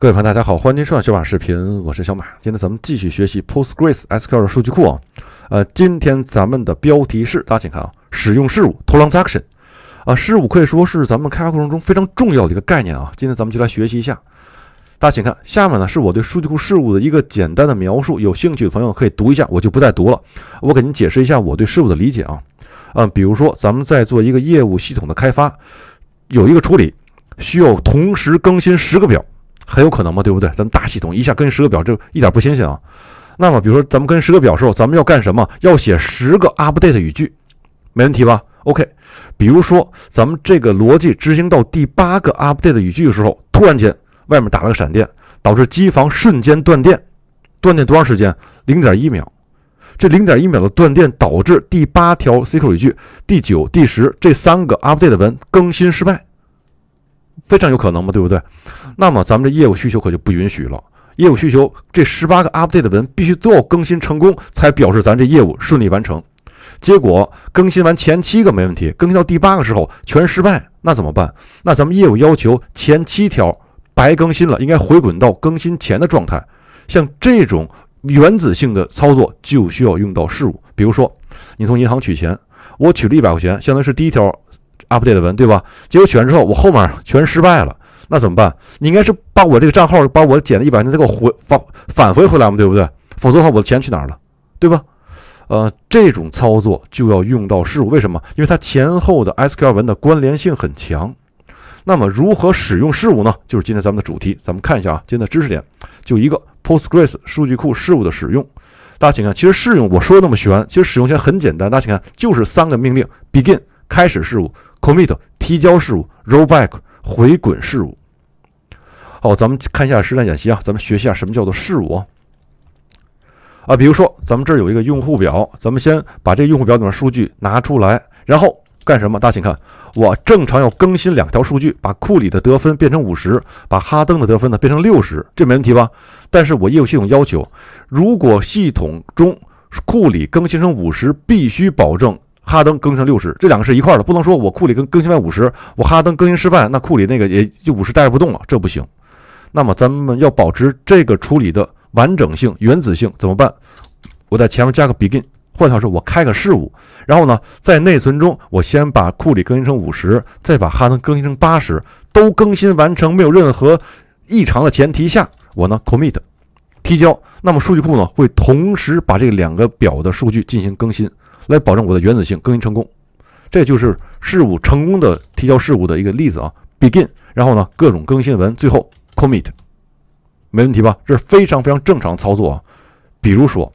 各位朋友，大家好，欢迎收看小马视频，我是小马。今天咱们继续学习 PostgreSQL s 数据库啊。呃，今天咱们的标题是，大家请看啊，使用事务 transaction 啊。事务可以说是咱们开发过程中非常重要的一个概念啊。今天咱们就来学习一下。大家请看，下面呢是我对数据库事务的一个简单的描述，有兴趣的朋友可以读一下，我就不再读了。我给您解释一下我对事务的理解啊。嗯，比如说咱们在做一个业务系统的开发，有一个处理需要同时更新十个表。很有可能嘛，对不对？咱们大系统一下跟十个表，这一点不新鲜啊。那么，比如说咱们跟十个表时候，咱们要干什么？要写十个 update 语句，没问题吧？OK。比如说咱们这个逻辑执行到第八个 update 语句的时候，突然间外面打了个闪电，导致机房瞬间断电。断电多长时间？零点一秒。这零点一秒的断电导致第八条 SQL 语句、第九、第十这三个 update 文更新失败。非常有可能嘛，对不对？那么咱们这业务需求可就不允许了。业务需求这十八个 update 文必须都要更新成功，才表示咱这业务顺利完成。结果更新完前七个没问题，更新到第八个时候全失败，那怎么办？那咱们业务要求前七条白更新了，应该回滚到更新前的状态。像这种原子性的操作，就需要用到事务。比如说，你从银行取钱，我取了一百块钱，相当于是第一条。update 的文对吧？结果完之后，我后面全失败了，那怎么办？你应该是把我这个账号，把我减的一百钱再给我回返返回回来嘛，对不对？否则的话，我的钱去哪儿了？对吧？呃，这种操作就要用到事务。为什么？因为它前后的 SQL 文的关联性很强。那么，如何使用事务呢？就是今天咱们的主题。咱们看一下啊，今天的知识点就一个 p o s t g r e s 数据库事务的使用。大家请看，其实适用我说的那么悬，其实使用起来很简单。大家请看，就是三个命令：BEGIN。开始事务，commit 提交事务，roll back 回滚事务。好，咱们看一下实战演习啊，咱们学一下什么叫做事务啊？比如说，咱们这儿有一个用户表，咱们先把这用户表里面数据拿出来，然后干什么？大家请看，我正常要更新两条数据，把库里的得分变成五十，把哈登的得分呢变成六十，这没问题吧？但是我业务系统要求，如果系统中库里更新成五十，必须保证。哈登更新六十，这两个是一块的，不能说我库里更更新完五十，我哈登更新失败，那库里那个也就五十带不动了，这不行。那么咱们要保持这个处理的完整性、原子性怎么办？我在前面加个 begin，换句话说，我开个事务，然后呢，在内存中我先把库里更新成五十，再把哈登更新成八十，都更新完成没有任何异常的前提下，我呢 commit 提交，那么数据库呢会同时把这两个表的数据进行更新。来保证我的原子性更新成功，这就是事物成功的提交事物的一个例子啊。begin，然后呢各种更新文，最后 commit，没问题吧？这是非常非常正常操作。啊。比如说，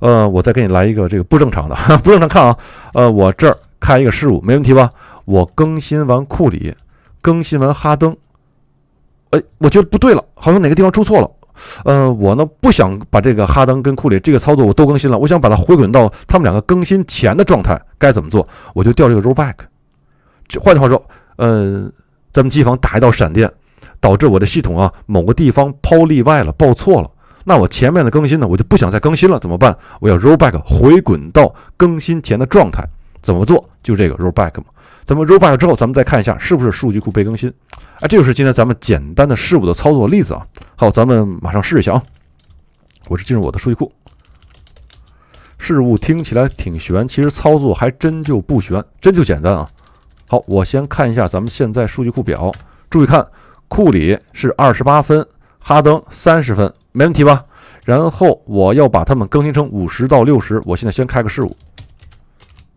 呃，我再给你来一个这个不正常的，不正常看啊。呃，我这儿开一个事务，没问题吧？我更新完库里，更新完哈登，哎，我觉得不对了，好像哪个地方出错了。呃，我呢不想把这个哈登跟库里这个操作我都更新了，我想把它回滚到他们两个更新前的状态。该怎么做？我就调这个 roll back。换句话说，嗯，咱们机房打一道闪电，导致我的系统啊某个地方抛例外了，报错了。那我前面的更新呢，我就不想再更新了，怎么办？我要 roll back 回滚到更新前的状态。怎么做？就这个 rollback 嘛。咱们 rollback 之后，咱们再看一下是不是数据库被更新。哎，这就是今天咱们简单的事物的操作例子啊。好，咱们马上试一下啊。我是进入我的数据库。事物听起来挺悬，其实操作还真就不悬，真就简单啊。好，我先看一下咱们现在数据库表。注意看，库里是二十八分，哈登三十分，没问题吧？然后我要把它们更新成五十到六十。我现在先开个事务。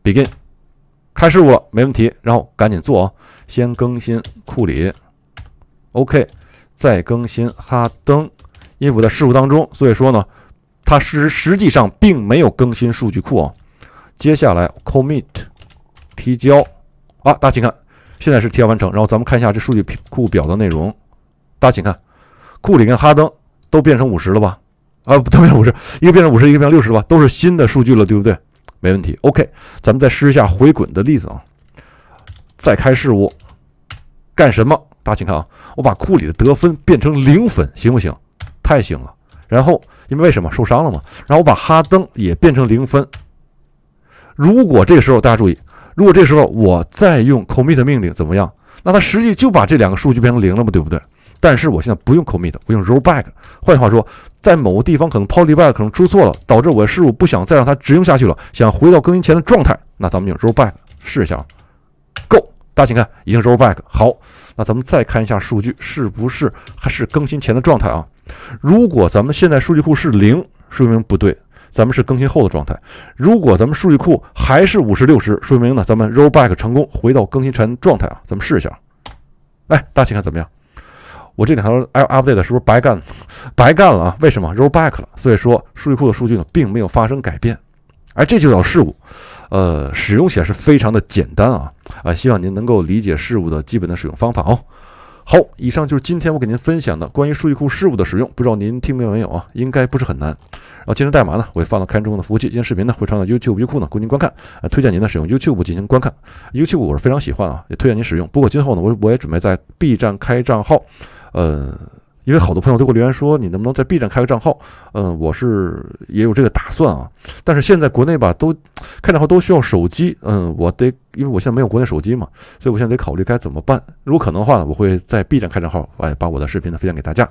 Begin，开事务没问题，然后赶紧做哦。先更新库里，OK，再更新哈登，因为我在事务当中，所以说呢，它实实际上并没有更新数据库啊。接下来 Commit，提交啊，大家请看，现在是提交完成。然后咱们看一下这数据库表的内容，大家请看，库里跟哈登都变成五十了吧？啊，都变成五十，一个变成五十，一个变成六十吧，都是新的数据了，对不对？没问题，OK，咱们再试一下回滚的例子啊。再开事务，干什么？大家请看啊，我把库里的得分变成零分，行不行？太行了。然后，因为为什么受伤了嘛？然后我把哈登也变成零分。如果这个时候大家注意，如果这时候我再用 commit 命令，怎么样？那它实际就把这两个数据变成零了嘛，对不对？但是我现在不用 commit，不用 roll back。换句话说，在某个地方可能抛 a g 可能出错了，导致我的事务不想再让它执行下去了，想回到更新前的状态。那咱们用 roll back 试一下啊。Go，大家请看，已经 roll back。好，那咱们再看一下数据是不是还是更新前的状态啊？如果咱们现在数据库是零，说明不对。咱们是更新后的状态，如果咱们数据库还是五十六十，说明呢咱们 roll back 成功，回到更新前状态啊。咱们试一下，哎，大家请看怎么样？我这两条 update 是不是白干，白干了啊？为什么 roll back 了？所以说数据库的数据呢并没有发生改变，哎，这就叫事物，呃，使用起来是非常的简单啊啊，希望您能够理解事物的基本的使用方法哦。好，以上就是今天我给您分享的关于数据库事务的使用，不知道您听明白没有啊？应该不是很难。然后，今天代码呢，我会放到看中的服务器。今天视频呢，会到 y 放在优酷数据库呢，供您观看。呃，推荐您呢使用 YouTube 进行观看。YouTube 我是非常喜欢啊，也推荐您使用。不过今后呢，我我也准备在 B 站开账号，呃。因为好多朋友都给我留言说，你能不能在 B 站开个账号？嗯，我是也有这个打算啊，但是现在国内吧，都开账号都需要手机，嗯，我得因为我现在没有国内手机嘛，所以我现在得考虑该怎么办。如果可能的话，我会在 B 站开账号，哎，把我的视频呢分享给大家。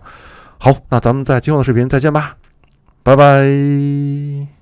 好，那咱们在今后的视频再见吧，拜拜。